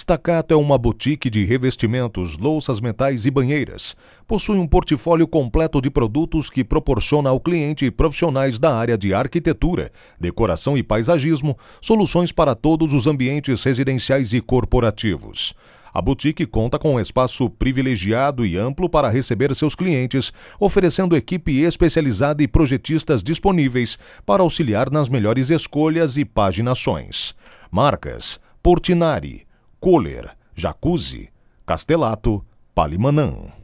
Staccato é uma boutique de revestimentos, louças metais e banheiras. Possui um portfólio completo de produtos que proporciona ao cliente profissionais da área de arquitetura, decoração e paisagismo, soluções para todos os ambientes residenciais e corporativos. A boutique conta com um espaço privilegiado e amplo para receber seus clientes, oferecendo equipe especializada e projetistas disponíveis para auxiliar nas melhores escolhas e paginações. Marcas: Portinari, Kohler, Jacuzzi, Castelato, Palimanã.